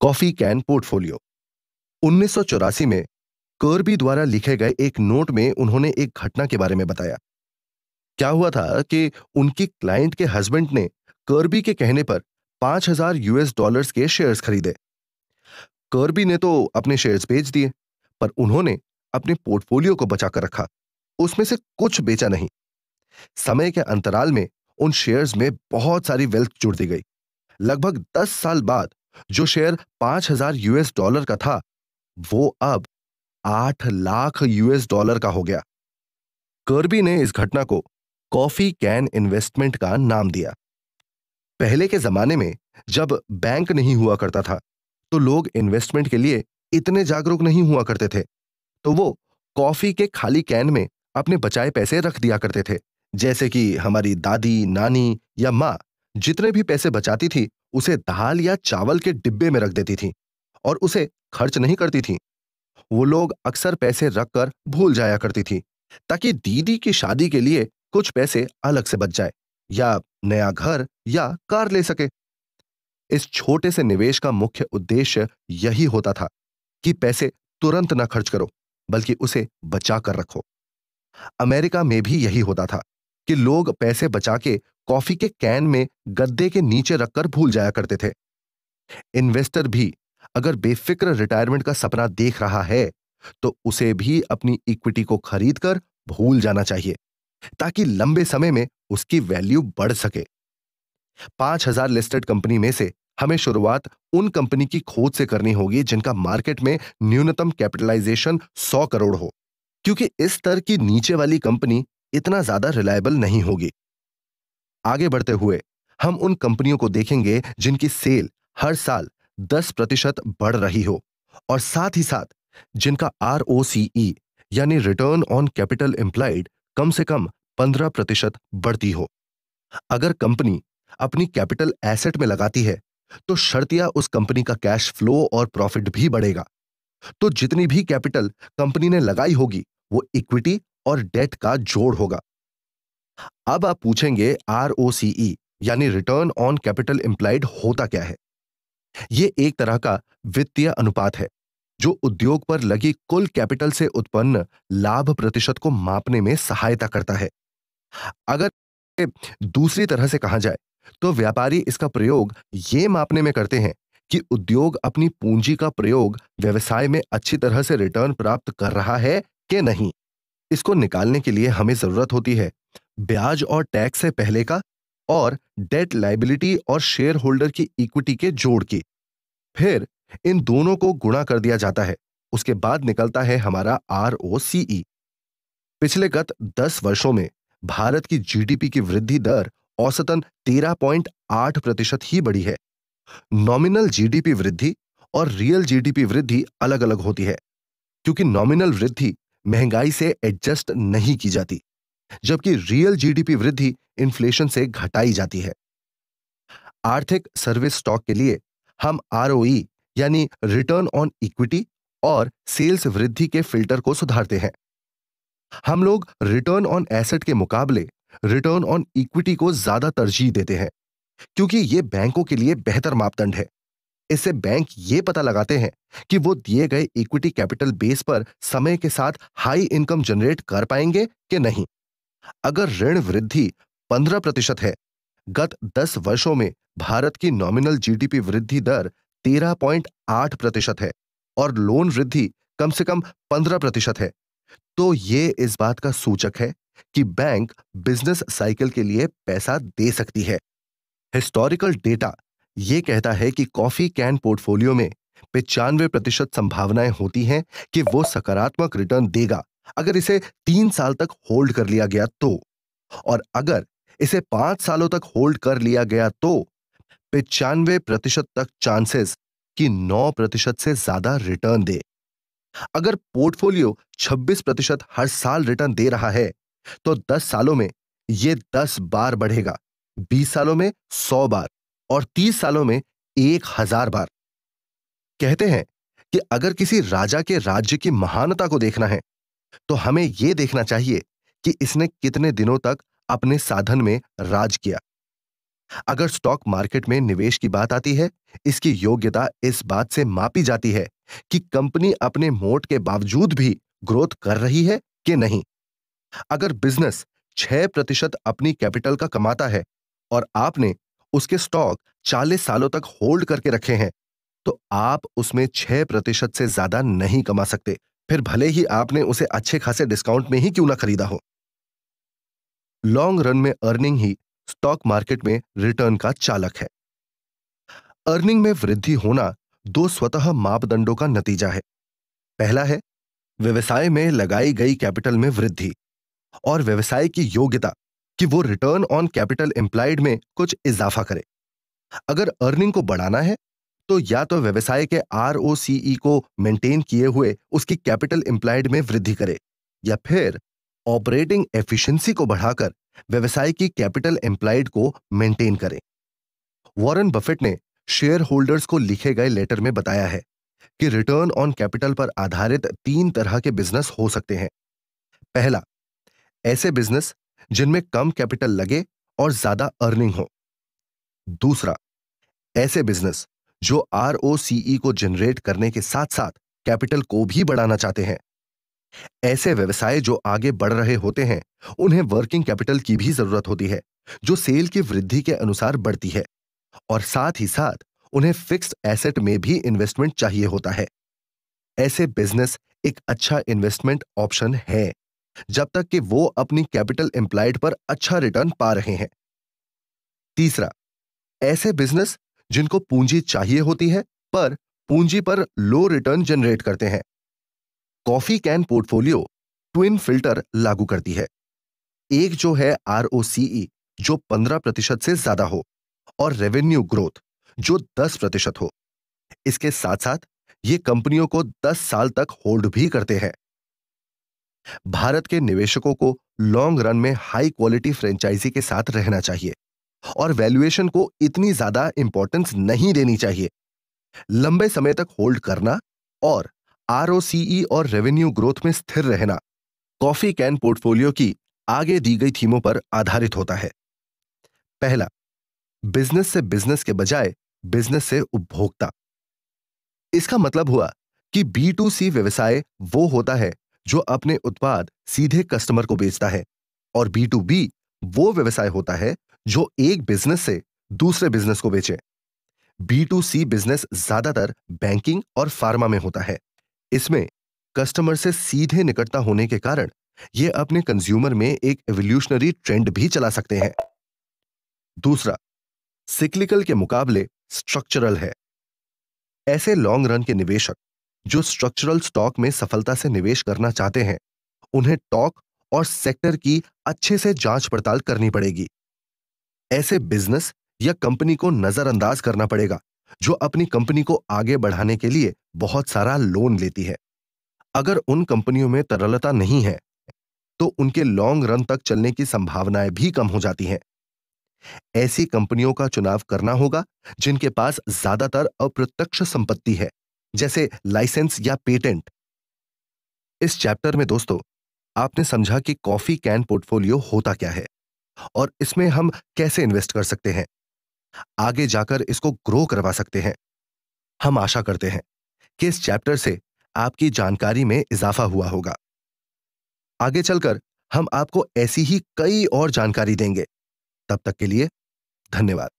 coffee can portfolio उन्नीस में Kirby द्वारा लिखे गए एक नोट में उन्होंने एक घटना के बारे में बताया क्या हुआ था कि उनकी क्लाइंट के हस्बैंड ने कर्बी के कहने पर पांच हजार यूएस डॉलर्स के शेयर्स खरीदे कर्बी ने तो अपने शेयर्स बेच दिए पर उन्होंने अपने पोर्टफोलियो को बचाकर रखा उसमें से कुछ बेचा नहीं समय के अंतराल में उन शेयर्स में बहुत सारी वेल्थ जुड़ दी गई लगभग दस साल बाद जो शेयर पांच हजार यूएस डॉलर का था वो अब आठ लाख यूएस डॉलर का हो गया कर्बी ने इस घटना को कॉफी कैन इन्वेस्टमेंट का नाम दिया पहले के जमाने में जब बैंक नहीं हुआ करता था तो लोग इन्वेस्टमेंट के लिए इतने जागरूक नहीं हुआ करते थे तो वो कॉफी के खाली कैन में अपने बचाए पैसे रख दिया करते थे जैसे कि हमारी दादी नानी या माँ जितने भी पैसे बचाती थी उसे दाल या चावल के डिब्बे में रख देती थी और उसे खर्च नहीं करती थी वो लोग अक्सर पैसे रखकर भूल जाया करती थी ताकि दीदी की शादी के लिए कुछ पैसे अलग से बच जाए या नया घर या कार ले सके इस छोटे से निवेश का मुख्य उद्देश्य यही होता था कि पैसे तुरंत ना खर्च करो बल्कि उसे बचा कर रखो अमेरिका में भी यही होता था कि लोग पैसे बचा के कॉफी के कैन में गद्दे के नीचे रखकर भूल जाया करते थे इन्वेस्टर भी अगर बेफिक्र रिटायरमेंट का सपना देख रहा है तो उसे भी अपनी इक्विटी को खरीदकर भूल जाना चाहिए ताकि लंबे समय में उसकी वैल्यू बढ़ सके पांच हजार लिस्टेड कंपनी में से हमें शुरुआत उन कंपनी की खोज से करनी होगी जिनका मार्केट में न्यूनतम कैपिटलाइजेशन 100 करोड़ हो क्योंकि इस स्तर की नीचे वाली कंपनी इतना ज्यादा रिलायबल नहीं होगी आगे बढ़ते हुए हम उन कंपनियों को देखेंगे जिनकी सेल हर साल 10 प्रतिशत बढ़ रही हो और साथ ही साथ जिनका आर यानी रिटर्न ऑन कैपिटल एम्प्लाइड कम से कम 15 प्रतिशत बढ़ती हो अगर कंपनी अपनी कैपिटल एसेट में लगाती है तो शर्तिया उस कंपनी का कैश फ्लो और प्रॉफिट भी बढ़ेगा तो जितनी भी कैपिटल कंपनी ने लगाई होगी वो इक्विटी और डेट का जोड़ होगा अब आप पूछेंगे आर e, यानी रिटर्न ऑन कैपिटल इंप्लाइड होता क्या है यह एक तरह का वित्तीय अनुपात है जो उद्योग पर लगी कुल कैपिटल से उत्पन्न लाभ प्रतिशत को मापने में सहायता करता है अगर दूसरी तरह से कहा जाए तो व्यापारी इसका प्रयोग ये मापने में करते हैं कि उद्योग अपनी पूंजी का प्रयोग व्यवसाय में अच्छी तरह से रिटर्न प्राप्त कर रहा है कि नहीं इसको निकालने के लिए हमें जरूरत होती है ब्याज और टैक्स से पहले का और डेट लाइबिलिटी और शेयर होल्डर की इक्विटी के जोड़ की फिर इन दोनों को गुणा कर दिया जाता है उसके बाद निकलता है हमारा आर पिछले गत 10 वर्षों में भारत की जीडीपी की वृद्धि दर औसतन 13.8 प्रतिशत ही बढ़ी है नॉमिनल जीडीपी वृद्धि और रियल जीडीपी वृद्धि अलग अलग होती है क्योंकि नॉमिनल वृद्धि महंगाई से एडजस्ट नहीं की जाती जबकि रियल जीडीपी वृद्धि इन्फ्लेशन से घटाई जाती है आर्थिक सर्विस स्टॉक के लिए हम आरओई e यानी रिटर्न ऑन इक्विटी और सेल्स वृद्धि के फिल्टर को सुधारते हैं हम लोग रिटर्न ऑन एसेट के मुकाबले रिटर्न ऑन इक्विटी को ज्यादा तरजीह देते हैं क्योंकि ये बैंकों के लिए बेहतर मापदंड है इससे बैंक ये पता लगाते हैं कि वो दिए गए इक्विटी कैपिटल बेस पर समय के साथ हाई इनकम जनरेट कर पाएंगे कि नहीं अगर ऋण वृद्धि 15 प्रतिशत है गत 10 वर्षों में भारत की नॉमिनल जीडीपी वृद्धि दर 13.8 प्रतिशत है और लोन वृद्धि कम से कम 15 प्रतिशत है तो ये इस बात का सूचक है कि बैंक बिजनेस साइकिल के लिए पैसा दे सकती है हिस्टोरिकल डेटा ये कहता है कि कॉफी कैन पोर्टफोलियो में पिचानवे प्रतिशत संभावनाएं होती हैं कि वो सकारात्मक रिटर्न देगा अगर इसे तीन साल तक होल्ड कर लिया गया तो और अगर इसे पांच सालों तक होल्ड कर लिया गया तो पिचानवे प्रतिशत तक चांसेस कि नौ प्रतिशत से ज्यादा रिटर्न दे अगर पोर्टफोलियो 26 प्रतिशत हर साल रिटर्न दे रहा है तो 10 सालों में यह 10 बार बढ़ेगा 20 सालों में 100 बार और 30 सालों में 1000 बार कहते हैं कि अगर किसी राजा के राज्य की महानता को देखना है तो हमें यह देखना चाहिए कि इसने कितने दिनों तक अपने साधन में राज किया अगर स्टॉक मार्केट में निवेश की बात आती है इसकी योग्यता इस बात से मापी जाती है कि कंपनी अपने मोट के बावजूद भी ग्रोथ कर रही है कि नहीं अगर बिजनेस छह प्रतिशत अपनी कैपिटल का कमाता है और आपने उसके स्टॉक चालीस सालों तक होल्ड करके रखे हैं तो आप उसमें छह प्रतिशत से ज्यादा नहीं कमा सकते फिर भले ही आपने उसे अच्छे खासे डिस्काउंट में ही क्यों ना खरीदा हो लॉन्ग रन में अर्निंग ही स्टॉक मार्केट में रिटर्न का चालक है अर्निंग में वृद्धि होना दो स्वतः मापदंडों का नतीजा है पहला है व्यवसाय में लगाई गई कैपिटल में वृद्धि और व्यवसाय की योग्यता कि वो रिटर्न ऑन कैपिटल एम्प्लाइड में कुछ इजाफा करे अगर अर्निंग को बढ़ाना है तो या तो व्यवसाय के आर को मेंटेन किए हुए उसकी कैपिटल इंप्लाइड में वृद्धि करे या फिर ऑपरेटिंग एफिशिएंसी को बढ़ाकर व्यवसाय की कैपिटल एम्प्लाइड को मेंटेन करें वॉरेन बफेट ने शेयर होल्डर्स को लिखे गए लेटर में बताया है कि रिटर्न ऑन कैपिटल पर आधारित तीन तरह के बिजनेस हो सकते हैं पहला ऐसे बिजनेस जिनमें कम कैपिटल लगे और ज्यादा अर्निंग हो दूसरा ऐसे बिजनेस जो आर e को जनरेट करने के साथ साथ कैपिटल को भी बढ़ाना चाहते हैं ऐसे व्यवसाय जो आगे बढ़ रहे होते हैं उन्हें वर्किंग कैपिटल की भी जरूरत होती है जो सेल की वृद्धि के अनुसार बढ़ती है और साथ ही साथ उन्हें फिक्स्ड एसेट में भी इन्वेस्टमेंट चाहिए होता है ऐसे बिजनेस एक अच्छा इन्वेस्टमेंट ऑप्शन है जब तक कि वो अपनी कैपिटल एम्प्लाइड पर अच्छा रिटर्न पा रहे हैं तीसरा ऐसे बिजनेस जिनको पूंजी चाहिए होती है पर पूंजी पर लो रिटर्न जनरेट करते हैं coffee can portfolio twin filter लागू करती है एक जो है आरओसीई e, जो 15 प्रतिशत से ज्यादा हो और रेवेन्यू ग्रोथ जो 10 प्रतिशत हो इसके साथ साथ ये कंपनियों को 10 साल तक होल्ड भी करते हैं भारत के निवेशकों को लॉन्ग रन में हाई क्वालिटी फ्रेंचाइजी के साथ रहना चाहिए और वैल्यूएशन को इतनी ज्यादा इंपॉर्टेंस नहीं देनी चाहिए लंबे समय तक होल्ड करना और आर e और रेवेन्यू ग्रोथ में स्थिर रहना कॉफी कैन पोर्टफोलियो की आगे दी गई थीमों पर आधारित होता है पहला बिजनेस से बिजनेस के बजाय बिजनेस से उपभोक्ता इसका मतलब हुआ कि बी टू सी व्यवसाय वो होता है जो अपने उत्पाद सीधे कस्टमर को बेचता है और बी टू बी वो व्यवसाय होता है जो एक बिजनेस से दूसरे बिजनेस को बेचे बी टू सी बिजनेस ज्यादातर बैंकिंग और फार्मा में होता है इसमें कस्टमर से सीधे निकटता होने के कारण ये अपने कंज्यूमर में एक एवोल्यूशनरी ट्रेंड भी चला सकते हैं दूसरा सिक्लिकल के मुकाबले स्ट्रक्चरल है ऐसे लॉन्ग रन के निवेशक जो स्ट्रक्चरल स्टॉक में सफलता से निवेश करना चाहते हैं उन्हें टॉक और सेक्टर की अच्छे से जांच पड़ताल करनी पड़ेगी ऐसे बिजनेस या कंपनी को नजरअंदाज करना पड़ेगा जो अपनी कंपनी को आगे बढ़ाने के लिए बहुत सारा लोन लेती है अगर उन कंपनियों में तरलता नहीं है तो उनके लॉन्ग रन तक चलने की संभावनाएं भी कम हो जाती हैं ऐसी कंपनियों का चुनाव करना होगा जिनके पास ज्यादातर अप्रत्यक्ष संपत्ति है जैसे लाइसेंस या पेटेंट इस चैप्टर में दोस्तों आपने समझा कि कॉफी कैन पोर्टफोलियो होता क्या है और इसमें हम कैसे इन्वेस्ट कर सकते हैं आगे जाकर इसको ग्रो करवा सकते हैं हम आशा करते हैं कि इस चैप्टर से आपकी जानकारी में इजाफा हुआ होगा आगे चलकर हम आपको ऐसी ही कई और जानकारी देंगे तब तक के लिए धन्यवाद